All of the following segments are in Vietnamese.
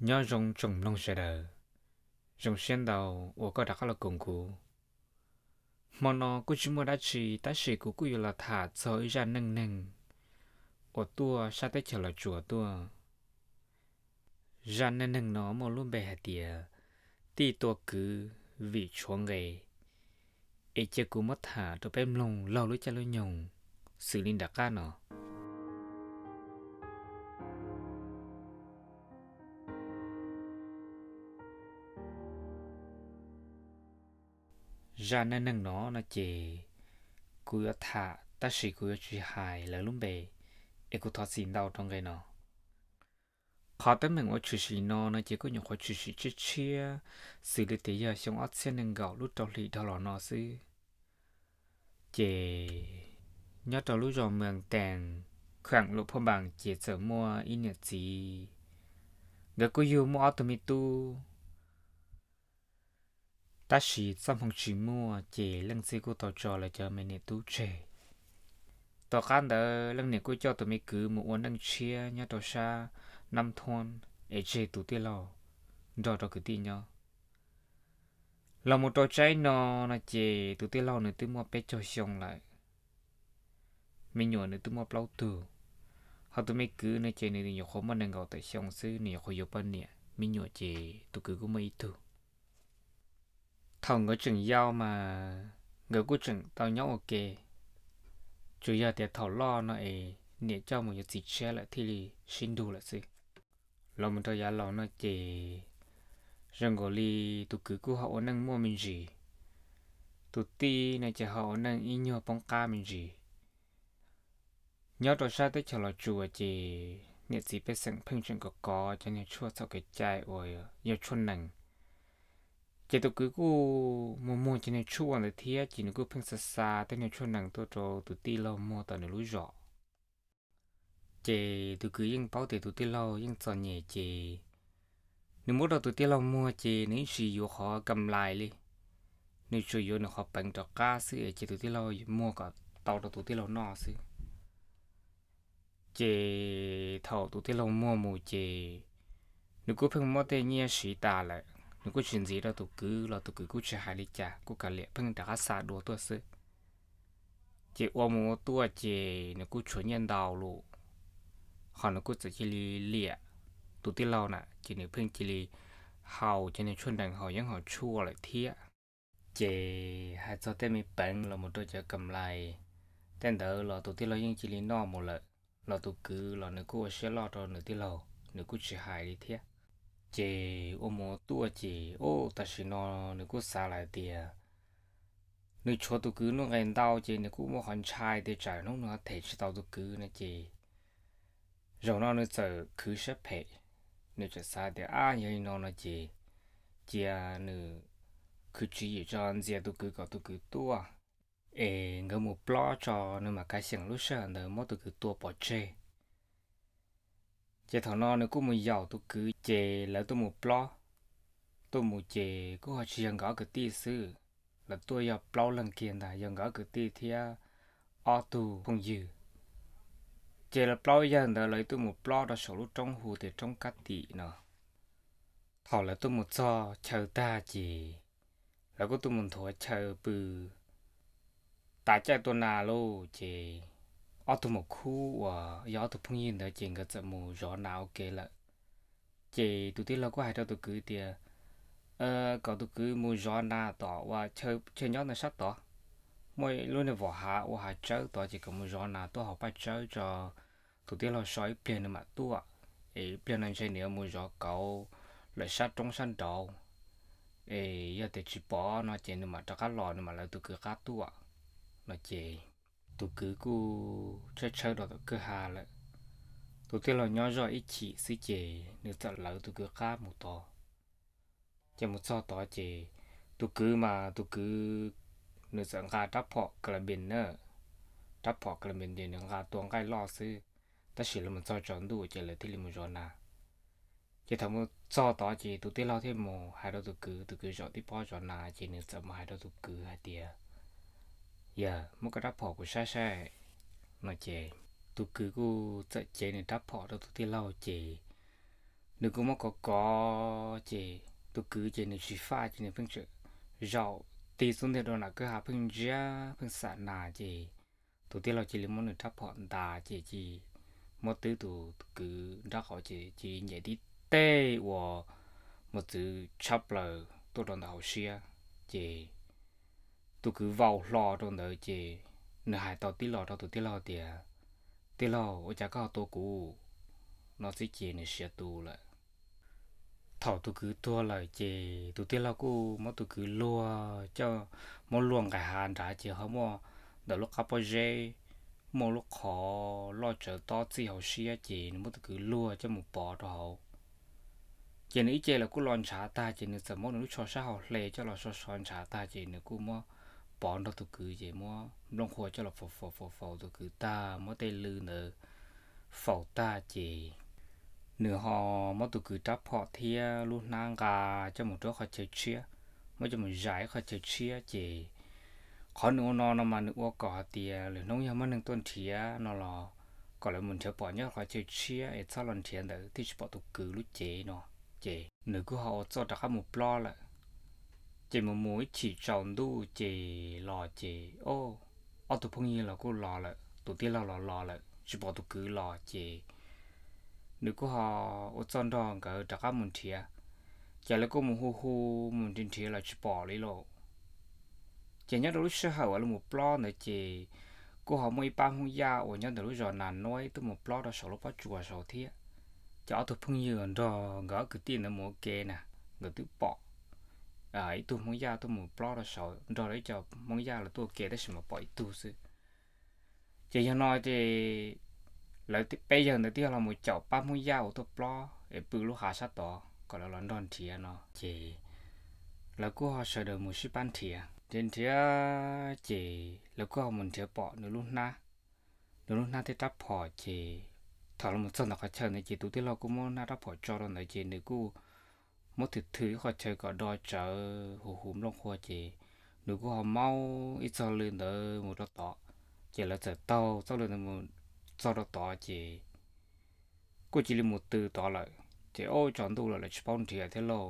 nhớ rong trồng nông sẽ đờ rong sen đầu ủa có đặt là cùng cụ mà nó cứ chỉ mà đã chỉ ta chỉ cũng cứ là thả chơi ra nâng nâng ủa tua sa tế chờ là chùa tua ra nâng nâng nó mà luôn bè tìa tì tua cứ vị chuông gầy. ấy chơi cụ mất thả cho bém lông lâu lối chơi lối nhồng xử lý đặc ca nó ra nên nâng nó nó chỉ cúi ở thả ta chỉ cúi ở chỉ hài là lúc bề em cũng thoát xin đau trong cái nó khó tới mình ở chui chỉ nó nó chỉ có những khó chui chỉ chia chia xử lý tế giờ xong ắt sẽ nâng gạo lúc đầu lì đó là nó sư chỉ nhớ đầu lúc rồi mường tèn khoảng lúc phong bằng chỉ sợ mua in nhật gì người cứ yêu mua automatu ta chỉ trong phòng chỉ mua chỉ lưng sĩ cô tàu trò là chờ mình tú trẻ tàu khăn đó lưng này cô cho tụi mình cứ một uống lưng chia nhá tàu xa năm thôn để chơi tụ tiêu lò đó đó cứ tin nhau là một trò chơi nó là chỉ tụ tiêu lò nữa tụi mua bé cho xong lại mình nhỏ nữa tụi mua lâu từ họ tụi mình cứ nơi chơi này thì nhỏ khó mà nâng gạo tới xong xứ nhỏ khó yếu bên nè mình nhỏ chỉ tụi cứ có mấy thứ thằng người chừng giao mà người cũng chừng tao nhóc ok chủ yếu để thảo lo nó ấy nhẹ cho một gì xe lại thì lì xin đủ là gì lòng mình thôi giá lòng nó chỉ rằng gọi li tụ cứ cứu họ năng mua mình gì tụ ti này chỉ họ năng y nhờ bóng ca mình gì nhớ đồ sao tới chờ lo chùa chỉ nhẹ gì bé sáng phênh chuyện có có cho nên chua sau cái trái ôi yêu chôn nặng chỉ tôi cứ cô mua mua chỉ này chua anh thì chỉ nó cứ phăng xa xa tới này chua nặng tôi cho tụi ti lâu mua tao này lúi rõ chỉ tôi cứ yên bảo thì tôi ti lâu yên cho nhẹ chỉ nếu muốn đâu tụi ti lâu mua chỉ nếu sử dụng họ cầm lại đi nếu sử dụng họ bằng cho cá sữa chỉ tụi ti lâu mua cả tàu cho tôi ti lâu nọ sữa chỉ thầu tụi ti lâu mua mua chỉ nếu cứ phăng mua thì nhẹ sĩ ta lại những cái chuyện gì đó tụ cứ là tụ cứ cũng chả hài lý chả cũng cả lệ phân đã xa đồ tôi sự chỉ ôm một tua chỉ nó cứ chuyển nhân đạo lộ họ nó cứ chỉ chỉ lì lìa tụ tí lâu nè chỉ nếu phân chỉ lì hầu cho nên chuyên đàn họ vẫn họ chua lại thiệt chỉ hai cho tên mình bận, là một đôi chợ cầm lại tên đó là tụ tí lâu nhưng chỉ lì no một lợi là tụ cứ là nó cũng sẽ lo cho nửa tí lâu nó cứ chỉ hài lý thiệt chị ôm mô tua chị ô ta chỉ nó nó cứ xa lại tiền à, nếu cho tôi cứ nó ngày đau chị nó cứ một con trai để trả nó nó thể cho tao tôi cứ nè chị rồi nó nó sợ cứ sắp hệ nó chỉ xa để à như nó nó chị chị à nó cứ chỉ cho anh chị tôi cứ có tôi cứ tua ê ngỡ một blog cho nó mà cái sáng lúc sáng nó mất tôi cứ tua bỏ chơi chế thằng nó nó cũng một giàu tôi cứ chế là tôi một plo tôi một chế có họ chỉ dần gõ cái tí sư là tôi giờ plo lần kia là dần gõ cái tí thì ở tù không dư chế là plo giờ đó lấy tôi một plo đó sổ lúc trong hồ thì trong cát tị nọ, thọ là tôi một do chờ ta chỉ là có tôi muốn thua chờ bự ta chạy tôi nào lô chỉ ở tụ một khu và gió tụ phong nhiên đó chuyện cái trận mù gió nào kể là chị tụi tôi là có hai trâu tụi cứ tiền ờ có tụi cứ mù gió nào tỏ và chơi chơi nhóm là sắp tỏ mỗi luôn là vỏ hạ và hạ trâu tỏ chỉ có mù gió na tôi học bắt chơi cho tụi tôi là sói biển mà tu ạ ấy biển anh chơi nếu mù gió cầu lại sát trong sân đầu ấy giờ thì chỉ bỏ nó chuyện mà cho cá lò mà là tụi cứ cá tu nó chơi tụ cứ cú chơi chơi đó tụ cứ hà lại tụ tiêu là nhỏ rồi ít chỉ xí chè nếu tận lỡ tụ cứ cá một to chỉ một so to chè tụ cứ mà tụ cứ nếu tận ra đáp họ cái bên nữa đáp họ cái bên biển thì nếu cá tuồng cái lo xí ta chỉ là một so chọn đủ chỉ là thì là một chọn nào chỉ thằng một so to chỉ tụ tiêu là thêm một hai đôi tụ cứ tụ cứ chọn tiếp bao chọn nào chỉ nếu tận hai đôi tụ cứ hai tiền giờ dạ, mỗi cái đáp họ của sai sai nó chè tụ cứ cô chạy chè này đáp họ đâu tụ tiêu lâu chè nếu cô mà có có chè tụ cứ chè này chỉ pha chè này phân chữ rau tì xuống thì đó là cứ hạ phân giá phân xả nà chè tụ tiêu lâu chè lấy món này đáp họ đà chè chì một thứ tụ cứ đáp họ chè chì nhảy đi tê và một thứ chấp lờ tôi đoàn đầu xia chè tôi cứ vào lò trong đó chị nửa hải tàu tí lò trong tụi tí lò thì tí lò ở chả có tôi cũ nó sẽ chị này sẽ tu lại thảo tôi cứ tua lại chị tụi tí lò cũ mà tôi cứ lua cho mà luồng cái hàng trả chị không mà đỡ lúc cặp bơi mà lúc khó lo chờ to gì hậu xia chị mà tôi cứ lua cho một bò đó chị này chị là cứ lon trả ta chị nữ sợ mỗi lúc cho sao lệ cho là cho lon trả ta chị nữ cũng mua bọn đó tụi cứ vậy mua long khua cho là phò phò phò phò tụi cứ ta mua tê lư nữa phò ta chỉ nửa họ mua tụi cứ tráp họ thia luôn nang gà cho một chỗ họ chơi chia mua cho một giải họ chơi chia chỉ khó nữa nó nó mà nữa cỏ tiền rồi nông nhà mà nâng tuần thia nó là còn lại mình chơi bỏ nhớ họ chơi chia ít sao lần thia nữa thì chỉ bỏ tụi cứ lúc chế nó chế nửa cứ họ cho đặt một lo lại chỉ một mũi chỉ tròn đu chỉ lò chỉ ô ô tụ phong nhiên là cô lò là tụ tiên là lò lò là chỉ bỏ tụ cứ lò chỉ nếu cô họ ô chọn đòn cả trả các môn thía chả là cô muốn hu hu muốn tin thía là chỉ bỏ đi lộ chỉ nhớ đầu lúc sơ hở là một lo nữa chỉ cô họ mới ba hung ya ô nhớ đầu lúc giờ nản nói tôi một plot đó sáu lúc bắt chùa sáu thía chả tụ phong nhiên đó gỡ cái tiền là mua kê nè người tự bỏ ไอ้ตัวมึงยาตัวมึงปลอดสอดดอกไอ้เจ้ามึงยาละตัวเกดได้สมปล่อยตัวสิจะยังน้อยจะแล้วไปอย่างเดี๋ยวเราหมูเจาะป้ามึงยาตัวปลอดไอ้ปืนลูกหาชัดต่อก็แล้วหลอนดอนเทียเนาะเจ แล้วก็เขาเสด็จมูชิปันเทียเดินเทียเจ แล้วก็เอามอนเทียปอดในลุ่นนะในลุ่นนาที่ทับพอเจถ้าเราหมูสนอเขาเชิญในเจตัวที่เราคุ้มน่าทับพอจอดในเจในกู้ mất thịt thứ họ chơi có đòi chợ hồ húm long khoa chỉ nếu có họ mau ít sau lên đỡ một đó tỏ chỉ là trở tàu sau lên một sau đó tỏ chỉ cô chỉ là một từ tỏ lại chỉ ô chọn tu là là spawn thì thế lo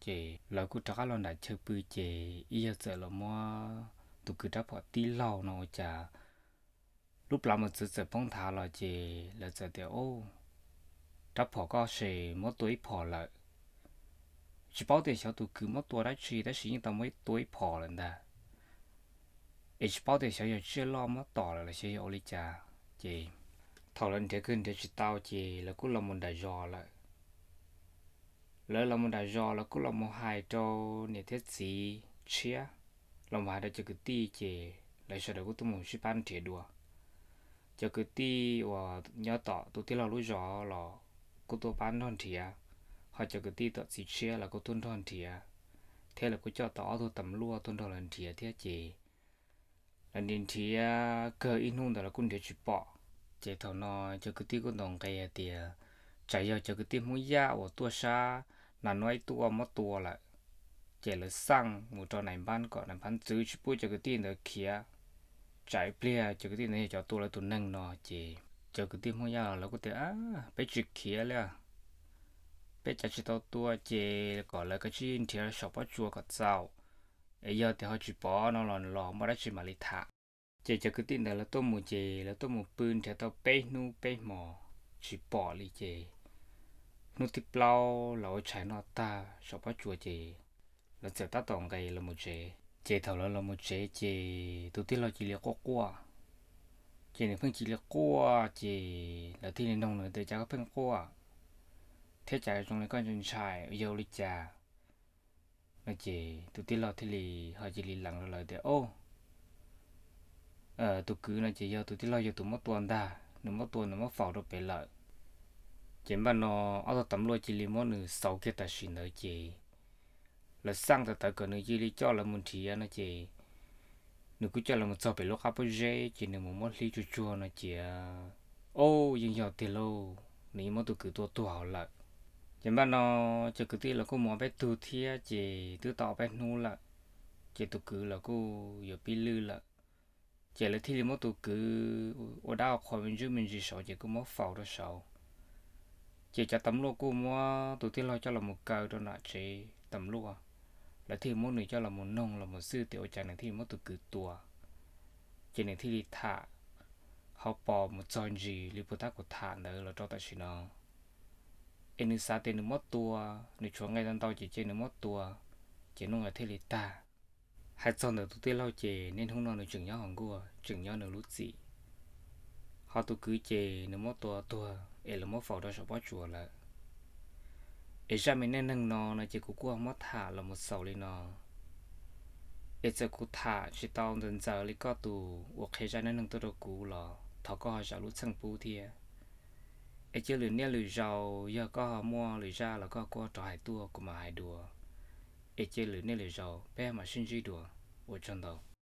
chỉ là cô trả lo này chơi bự chỉ ý giờ là mua tụ cứ đáp họ tí lâu nó chả lúc làm một sự sự phong thả là chỉ là giờ thì ô đáp họ có gì mỗi tuổi họ lại chỉ bảo để cháu tụ cứ mất tuổi đã chỉ đã sử dụng tao mới tuổi phò lần đó ít bảo để cháu giờ chưa lo mất tỏ là là sẽ ở lịch cha chị thảo lần thế cưng thế chỉ tao chị là cũng là một đại giò lại lỡ là một đại giò là cũng là một hai trâu nè thế gì chia lòng hai đã cho cái ti chị lại sợ được tụi mình ship ăn thiệt đùa cho cái ti và nhớ tỏ tụi tí là lối giò là cũng tụi bán hơn thiệt họ cho cái ti tọt xịt xe là có tuân thon thìa thế là có cho tỏ thôi tầm lúa tuân thon lần thìa thế chị lần đến thìa cơ in hung đó là cũng để chụp bỏ chị thầu nó cho cái ti con đồng cây thì chạy vào cho cái ti mũi ya ở tua xa là nói tua mất tua lại chị là sang một trò này ban cọ này ban giữ chụp cho cái ti nó kia chạy plea cho cái tí này cho tua là tuần nâng nó chị, cho cái ti mũi ya là có thể à phải chụp kia là ปจาะชิตัวตัวเจก่อนเลยก็ชิ้นเทียชอบชัวก็เจ้าเอเยอเทียชิปอนอนหลอนหลอมาได้ชิมาลิทะเจจะกึ่งติดแต่ละตัวมูเจแล้วตัวมูปืนเทียตัวเป้นูเป้หมอชิปอลิเจนูติปลาเราใช้นอตาชอบชัวเจแล้วเจตาตองไก่ลมูเจเจเท่าแล้วเรามูเจเจตัวที่เราจีเรียกกัวเจในเพิ่งจีเรียกกัวเจแล้วที่ในนองเนี่เตี๋ยก็เพิ่งกัว thế chả trong này có chúng xài yêu lịch chả nó chỉ tụi tí lo thì lì họ chỉ lì lặng rồi lời để ô ờ tụi cứ nó chỉ yêu tụi tí lo yêu tụ mất tuần đa, nó mất tuần nó mất phỏ được bể lợi chỉ mà nó ở đó tấm lo chỉ lì món nửa sáu cái tài xỉn nữa chỉ là sang tại tại cái nửa chỉ lì cho là muốn thì nó chỉ nửa cứ cho là một sáu bể lỗ khắp bơi chỉ nửa một món lì chua chua nó chỉ ô nhưng giờ thì lâu nếu mà tụ cứ tua tua họ lại จำบ้านเราจะกือที่เราก็่มอไปตูเทียจีตัวต่อไปนู่นละจีตัุกือเราก็อยู่ปีลือละจีเลยที่เราไม่ตัุกือโอดาควมันจืมันจีสาจีก็ไม่ฝ้าด้วยสาจีจะตำลูกคู่มอตูที่เราจะเราหมุกเกอตัวน้าเจตำลูกแล้วที่มอหนึ่งจะเราหมุนนงเราหมุนซื่อเตียวใจหนึ่งที่มม่ตัุกือตัวจีหนึ่งที่ถ้าเขาปอมจอนจีหรือพุทธกุฏานเดอเราจะตัดสินเอา nên sa tên nó mất tua nó chúa ngay dân tao chỉ trên nó mất tua chỉ nó người thế lì ta Hai son ở tôi tê lao chè nên không nói được chừng nhau hàng gua chừng nhau nửa lút gì họ tôi cứ chè nó mất tua tua ấy là mất phò đó sợ bắt chùa là ấy ra mình nên nâng nó là chỉ cố cua mất thả là một sầu lên nó ấy giờ cố thả chỉ tao dần dần lấy có tù hoặc hay ra nên nâng tôi đâu cú là thọ có hỏi sợ lút sang bù thiệt ai chơi lười nè lười giàu giờ có họ mua lười ra là có qua trò hải tua của mà hải đùa ai chơi lười nè lười giàu bé mà sinh duy đùa ở trong đầu